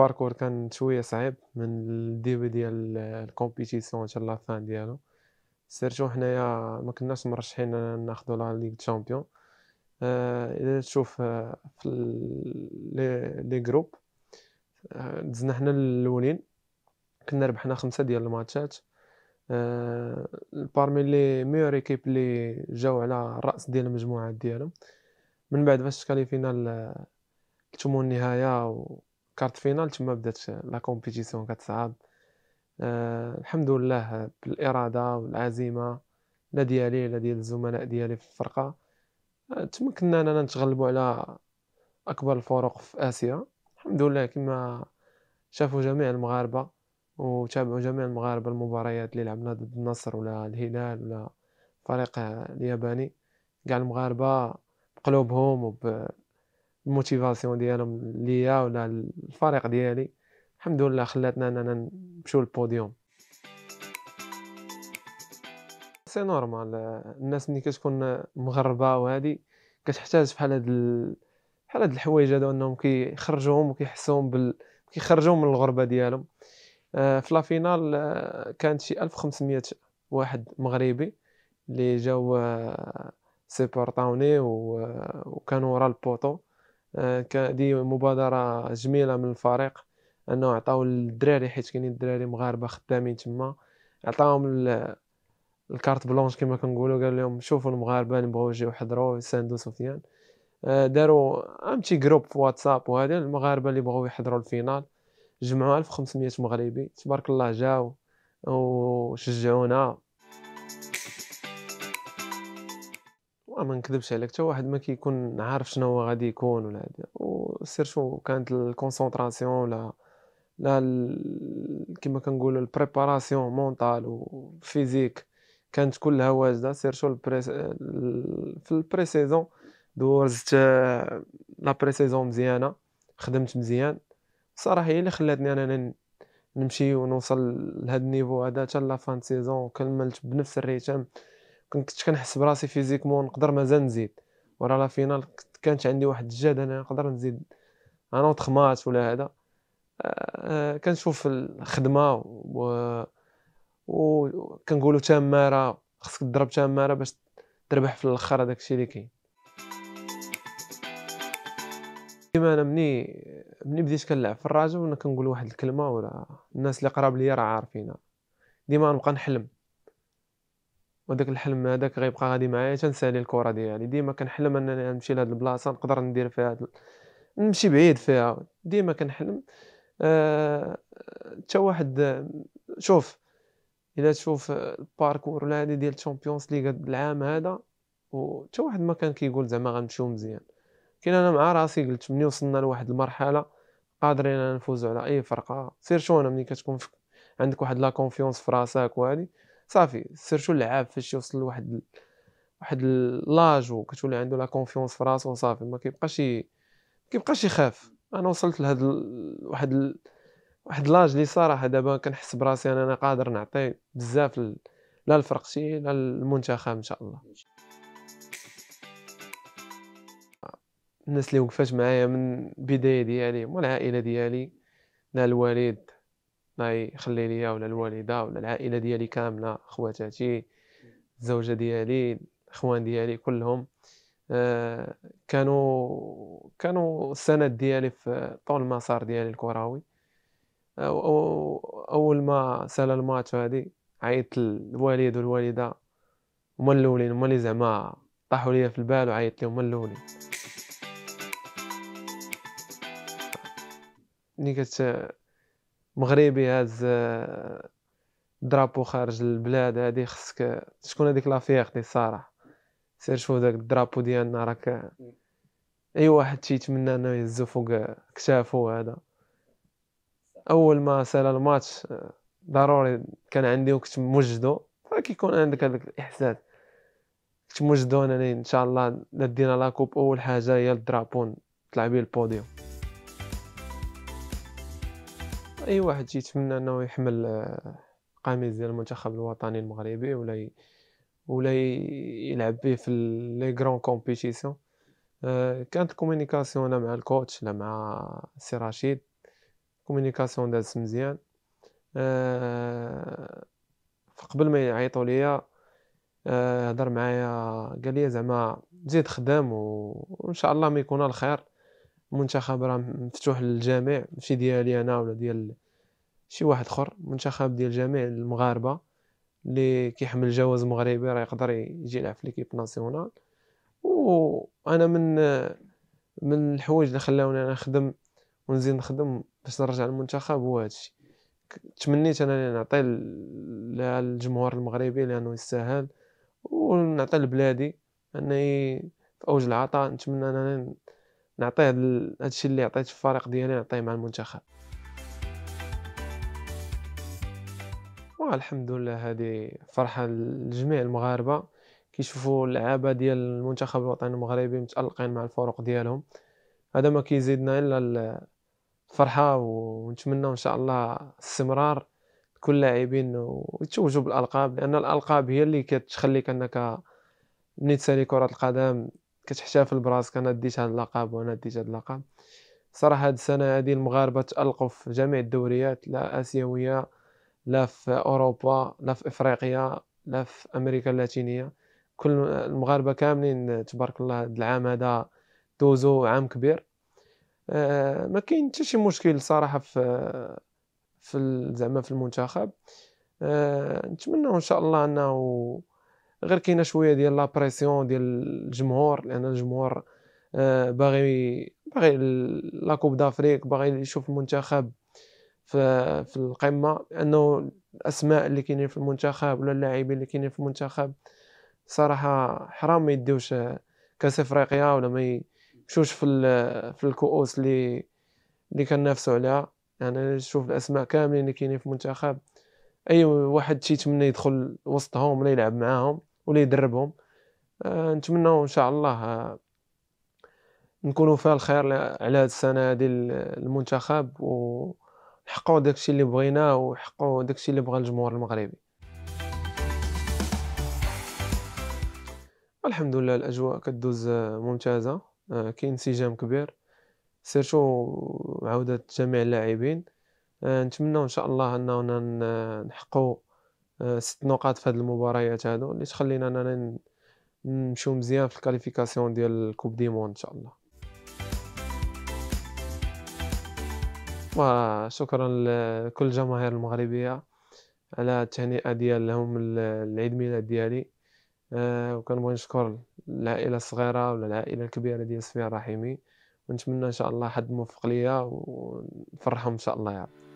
الباركور كان شويه صعيب من الديبي ديال الكومبيتيسيون ان شاء الله ديالو سيرتو حنايا ما كناش مرشحين ناخذوا لا ليغ تشامبيون الا آه، تشوف آه، في لي جروب آه، دزنا حنا الاولين كنا ربحنا خمسه ديال الماتشات أه بارمي لي ميور ايكيب لي جاو على الراس ديال المجموعات ديالهم من بعد فاش فينال لثمن النهايه كارت فينال تما بدات لا كومبيتيسيون كتصعد أه الحمد لله بالاراده والعزيمه لا ديالي لا ديال الزملاء ديالي في الفرقه أه تمكنا اننا نتغلبوا على اكبر الفرق في اسيا الحمد لله كما شافوا جميع المغاربه وتابعوا جميع المغاربه المباريات اللي لعبنا ضد النصر ولا الهلال ولا الفريق الياباني كاع المغاربه بقلوبهم وب الموتيفاسيون ديالهم ليا ولا الفريق ديالي الحمد لله خلاتنا اننا نمشيو للبوديوم سي نورمال الناس ملي كتكون مغربه وهادي كتحتاج بحال هاد بحال هاد الحوايج هادو انهم كيخرجوهم وكيحسوهم بال كيخرجوهم من الغربه ديالهم آه، في لافينال آه، كانت شي 1500 واحد مغربي اللي جاو آه، سيبورطاوني و... وكانوا ورا البوطو آه، دي مبادره جميله من الفريق انه عطاو الدراري حيت كاينين الدراري مغاربه خدامين تما عطاهم الكارت بلونش كما كنقولوا قال لهم شوفوا المغاربه اللي بغاو يجيو يحضروا ساندو سفيان آه، داروا امتي جروب في واتساب وهذا المغاربه اللي بغاو يحضروا الفينال جمعوا 1500 مغربي تبارك الله جاو وشجعونا ما نكذبش عليك حتى واحد ما كيكون عارف شنو هو غادي يكون ولا هذا شو كانت الكونسونطراسيون ولا لا كما كنقولوا البريباراسيون مونطال وفيزيك كانت كلها واجده سير شو في البري سيزون دوزت لا بري سيزون مزيانه خدمت مزيان صراحه هي اللي خلاتني انا نمشي ونوصل لهاد النيفو هذا حتى لا فان سيزون كملت بنفس الريتم كنت كنحس براسي فيزيكمون نقدر مازال نزيد ورا لا فينال كانت عندي واحد الجهد انا نقدر نزيد انا وتخمات ولا هذا آه، آه، كنشوف الخدمه و وكنقولوا تماره خصك تضرب تماره باش تربح في الاخر هذاك الشيء اللي كاين ديما انا مني مني بديت كنلعب في الراجل وانا كنقول واحد الكلمه ولا الناس اللي قراب ليا راه عارفينها ديما نبقى نحلم وداك الحلم هذاك غيبقى غادي معايا تنسالي الكره ديالي يعني ديما كنحلم انني نمشي لهاد البلاصه نقدر ندير فيها نمشي بعيد فيها ديما كنحلم آه، حتى آه... واحد شوف الا تشوف الباركور ولا هادي ديال الشامبيونز ليغ العام هذا وحتى واحد ما كان كيقول زعما غنمشيو مزيان كاين انا مع راسي قلت ملي وصلنا لواحد المرحله قادرين نفوزوا على اي فرقه شو انا ملي كتكون عندك واحد لا كونفيونس في راسك وهادي صافي شو اللعاب فاش يوصل لواحد واحد لاج وكتولي عنده لا كونفيونس في راسو صافي ما كيبقاش ما كيبقاش يخاف انا وصلت لهاد واحد ال... واحد لاج اللي صراحه دابا كنحس براسي انا, أنا قادر نعطي بزاف ال... لا لفرقتي لا للمنتخب ان شاء الله الناس اللي وقفات معايا من البدايه ديالي والعائله ديالي لا الوالد ما يخلي ليا ولا الوالده ولا العائله ديالي كامله خواتاتي الزوجه ديالي الاخوان ديالي كلهم آه، كانوا كانوا السند ديالي في طول المسار ديالي الكروي أو آه، اول ما سال الماتش هادي عيطت الوالد والوالده هما الاولين هما اللي زعما طاحوا ليا في البال وعيطت لهم الاولين ملي كت مغربي هاز آه، درابو خارج البلاد هادي خصك شكون هذيك لافيغ فيغتي صراحه سير شوف داك الدرابو ديالنا راك اي واحد تيتمنى انه يهزو فوق كتافو هذا اول ما سال الماتش آه، ضروري كان عندي وكنت موجدو فكيكون عندك هذاك الاحساس كنت موجدو انني ان شاء الله ندينا لاكوب اول حاجه هي الدرابون بيه البوديوم اي واحد يتمنى انه يحمل آه، قميص ديال المنتخب الوطني المغربي ولا ولا يلعب به في لي غران كومبيتيسيون آه، كانت كومونيكاسيون لا مع الكوتش لا مع سي رشيد كومونيكاسيون دازت مزيان آه، فقبل ما يعيطوا ليا هضر معايا قال لي زعما زيد خدام وان شاء الله ما يكون الخير المنتخب راه مفتوح للجميع ماشي ديالي انا ولا ديال شي واحد اخر منتخب ديال جميع المغاربه اللي كيحمل جواز مغربي راه يقدر يجي يلعب في ليكيب ناسيونال وانا من من الحوايج اللي خلاوني انا نخدم ونزيد نخدم باش نرجع للمنتخب هو هادشي تمنيت انا نعطي للجمهور المغربي لانه يستاهل ونعطي لبلادي انني في اوج العطاء نتمنى انني نعطيه هادشي اللي عطيت في الفريق ديالي نعطيه مع المنتخب والحمد لله هذه فرحه لجميع المغاربه كيشوفوا اللعابه ديال المنتخب الوطني المغربي متالقين مع الفرق ديالهم هذا ما كيزيدنا الا الفرحه ونتمنى ان شاء الله استمرار كل اللاعبين ويتوجوا بالالقاب لان الالقاب هي اللي كتخليك انك ملي سالي كره القدم كتحتفل براسك انا ديت هذا اللقب وانا ديت هذا اللقب صراحه هاد السنه هادي المغاربه تالقوا في جميع الدوريات لا اسيويه لا في اوروبا لا في افريقيا لا في امريكا اللاتينيه كل المغاربه كاملين تبارك الله هاد العام هذا دوزو عام كبير أه ما كاين حتى شي مشكل صراحه في في زعما في المنتخب أه نتمنى ان شاء الله انه غير كاينه شويه ديال لا بريسيون ديال الجمهور لان الجمهور آه، باغي باغي لا كوب دافريك باغي يشوف المنتخب في في القمه لانه الاسماء اللي كاينين في المنتخب ولا اللاعبين اللي كاينين في المنتخب صراحه حرام ما يديوش آه، كاس افريقيا ولا ما يمشوش في في الكؤوس اللي اللي كنافسوا عليها يعني نشوف الاسماء كاملين اللي كاينين في المنتخب اي واحد تيتمنى يدخل وسطهم ولا يلعب معاهم ولا يدربهم آه، نتمنى ان شاء الله آه، نكونوا فيها الخير على هذه السنه هذه المنتخب ونحققوا داكشي اللي بغيناه ونحققوا داكشي اللي بغى الجمهور المغربي الحمد لله الاجواء كدوز آه، ممتازه كاين انسجام كبير سيرتو عوده جميع اللاعبين نتمنى ان شاء الله اننا نحقق ست نقاط في هاد المباريات هادو اللي تخلينا اننا نمشيو مزيان في الكاليفيكاسيون ديال الكوب دي مون ان شاء الله وشكرا لكل الجماهير المغربيه على التهنئه ديالهم العيد ميلاد ديالي أه وكنبغي نشكر العائله الصغيره ولا العائله الكبيره ديال سفيان الرحيمي ونتمنى ان شاء الله حد موفق ليا ونفرحهم ان شاء الله يا رب